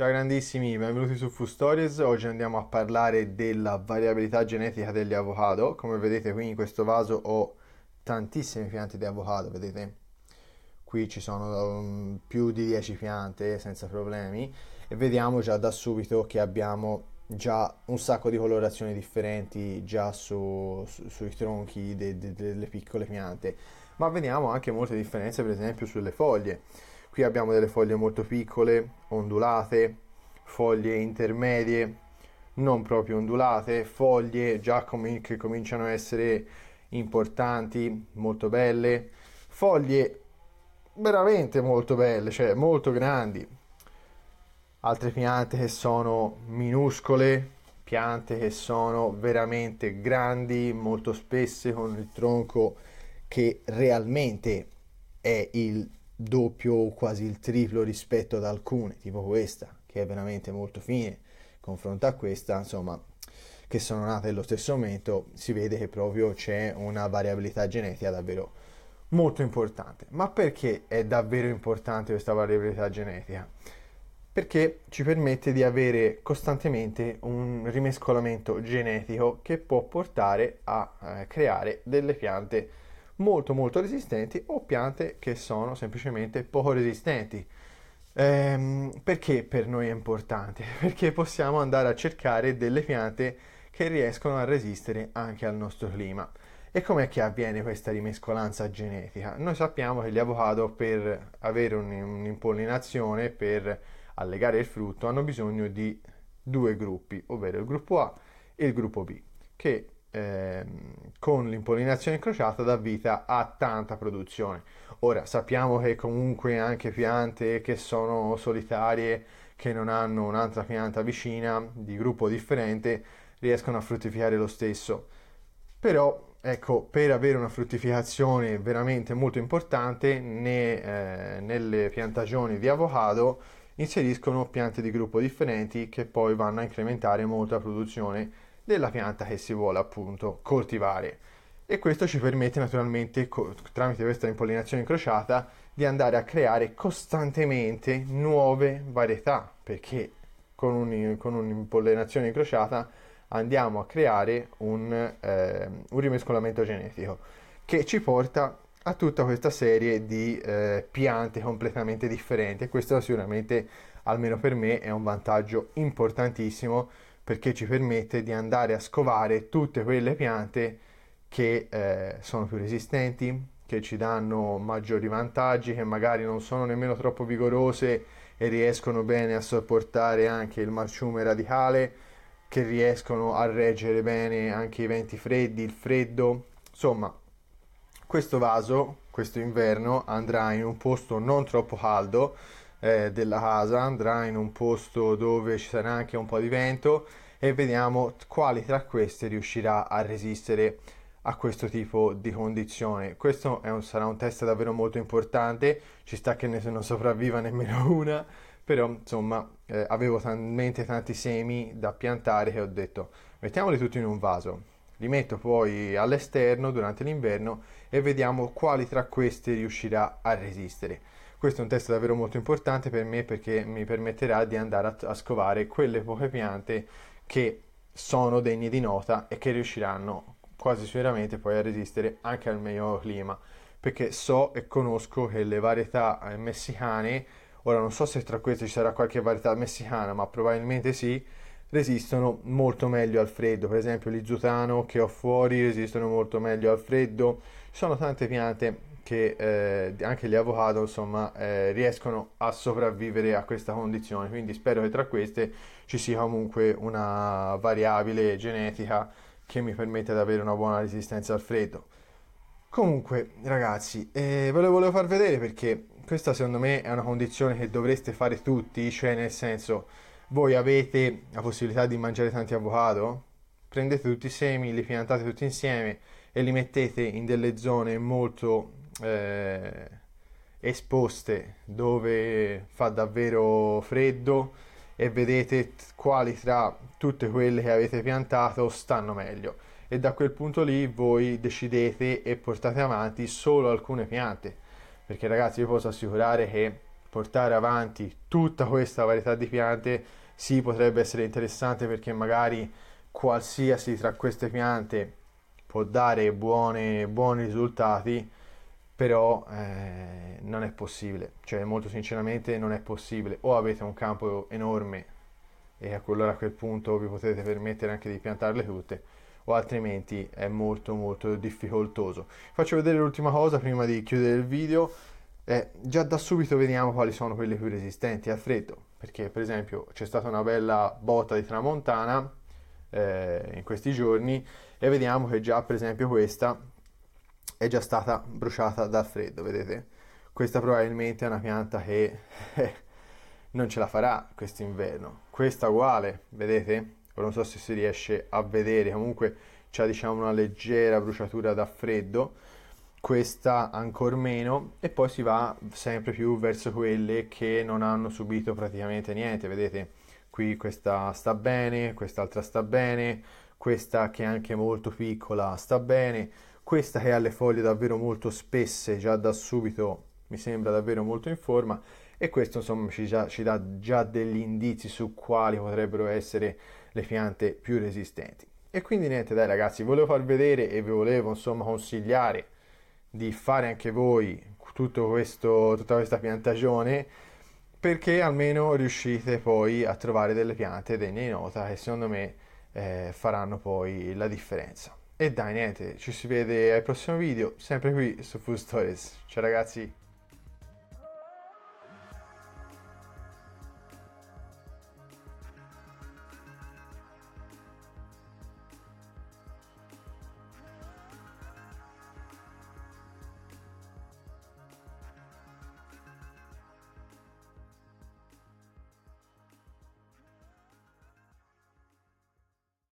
Ciao grandissimi, benvenuti su Food Stories. Oggi andiamo a parlare della variabilità genetica degli avocado. Come vedete qui in questo vaso ho tantissime piante di avocado, vedete? Qui ci sono um, più di 10 piante senza problemi e vediamo già da subito che abbiamo già un sacco di colorazioni differenti già su, su, sui tronchi de, de, delle piccole piante, ma vediamo anche molte differenze per esempio sulle foglie Qui abbiamo delle foglie molto piccole, ondulate, foglie intermedie, non proprio ondulate, foglie già com- che cominciano a essere importanti, molto belle, foglie veramente molto belle, cioè molto grandi. Altre piante che sono minuscole, piante che sono veramente grandi, molto spesse con il tronco che realmente è il doppio o quasi il triplo rispetto ad alcune, tipo questa, che è veramente molto fine, confronto a questa, insomma, che sono nate nello stesso momento, si vede che proprio c'è una variabilità genetica davvero molto importante. Ma perché è davvero importante questa variabilità genetica? Perché ci permette di avere costantemente un rimescolamento genetico che può portare a eh, creare delle piante molto molto resistenti o piante che sono semplicemente poco resistenti. Ehm, perché per noi è importante? Perché possiamo andare a cercare delle piante che riescono a resistere anche al nostro clima. E com'è che avviene questa rimescolanza genetica? Noi sappiamo che gli avocado per avere un'impollinazione, per allegare il frutto, hanno bisogno di due gruppi, ovvero il gruppo A e il gruppo B, che Ehm, con l'impollinazione incrociata dà vita a tanta produzione. Ora sappiamo che comunque anche piante che sono solitarie, che non hanno un'altra pianta vicina di gruppo differente, riescono a fruttificare lo stesso. Però ecco, per avere una fruttificazione veramente molto importante né, eh, nelle piantagioni di avocado inseriscono piante di gruppo differenti che poi vanno a incrementare molto la produzione della pianta che si vuole appunto coltivare e questo ci permette naturalmente co- tramite questa impollinazione incrociata di andare a creare costantemente nuove varietà perché con, un, con un'impollinazione incrociata andiamo a creare un, eh, un, rimescolamento genetico che ci porta a tutta questa serie di eh, piante completamente differenti e questo sicuramente almeno per me è un vantaggio importantissimo perché ci permette di andare a scovare tutte quelle piante che eh, sono più resistenti, che ci danno maggiori vantaggi, che magari non sono nemmeno troppo vigorose e riescono bene a sopportare anche il marciume radicale, che riescono a reggere bene anche i venti freddi, il freddo. Insomma, questo vaso, questo inverno, andrà in un posto non troppo caldo eh, della casa, andrà in un posto dove ci sarà anche un po' di vento e vediamo quali tra queste riuscirà a resistere a questo tipo di condizione. Questo un, sarà un test davvero molto importante, ci sta che ne, non sopravviva nemmeno una, però insomma eh, avevo talmente tanti semi da piantare che ho detto mettiamoli tutti in un vaso. Li metto poi all'esterno durante l'inverno e vediamo quali tra queste riuscirà a resistere. Questo è un test davvero molto importante per me perché mi permetterà di andare a, a scovare quelle poche piante che sono degne di nota e che riusciranno quasi sicuramente poi a resistere anche al meglio clima perché so e conosco che le varietà eh, messicane ora non so se tra queste ci sarà qualche varietà messicana ma probabilmente sì resistono molto meglio al freddo per esempio l'izutano che ho fuori resistono molto meglio al freddo ci sono tante piante che eh, anche gli avocado insomma eh, riescono a sopravvivere a questa condizione quindi spero che tra queste ci sia comunque una variabile genetica che mi permetta di avere una buona resistenza al freddo comunque ragazzi eh, ve lo volevo far vedere perché questa secondo me è una condizione che dovreste fare tutti cioè nel senso voi avete la possibilità di mangiare tanti avocado prendete tutti i semi li piantate tutti insieme e li mettete in delle zone molto eh, esposte dove fa davvero freddo e vedete quali tra tutte quelle che avete piantato stanno meglio e da quel punto lì voi decidete e portate avanti solo alcune piante perché ragazzi vi posso assicurare che portare avanti tutta questa varietà di piante sì potrebbe essere interessante perché magari qualsiasi tra queste piante può dare buone, buoni risultati però eh, non è possibile, cioè molto sinceramente non è possibile, o avete un campo enorme e a, quello, a quel punto vi potete permettere anche di piantarle tutte, o altrimenti è molto molto difficoltoso. Faccio vedere l'ultima cosa prima di chiudere il video, eh, già da subito vediamo quali sono quelle più resistenti al freddo, perché per esempio c'è stata una bella botta di tramontana eh, in questi giorni e vediamo che già per esempio questa è già stata bruciata dal freddo, vedete? Questa probabilmente è una pianta che eh, non ce la farà questo inverno. Questa uguale, vedete? Non so se si riesce a vedere, comunque c'è diciamo una leggera bruciatura da freddo, questa ancor meno e poi si va sempre più verso quelle che non hanno subito praticamente niente, vedete? Qui questa sta bene, quest'altra sta bene, questa che è anche molto piccola sta bene questa che ha le foglie davvero molto spesse già da subito mi sembra davvero molto in forma e questo insomma ci, già, ci dà già degli indizi su quali potrebbero essere le piante più resistenti. E quindi niente dai ragazzi, volevo far vedere e vi volevo insomma consigliare di fare anche voi questo, tutta questa piantagione perché almeno riuscite poi a trovare delle piante degne di nota che secondo me eh, faranno poi la differenza. E dai niente, ci si vede al prossimo video, sempre qui su Food Stories. Ciao ragazzi!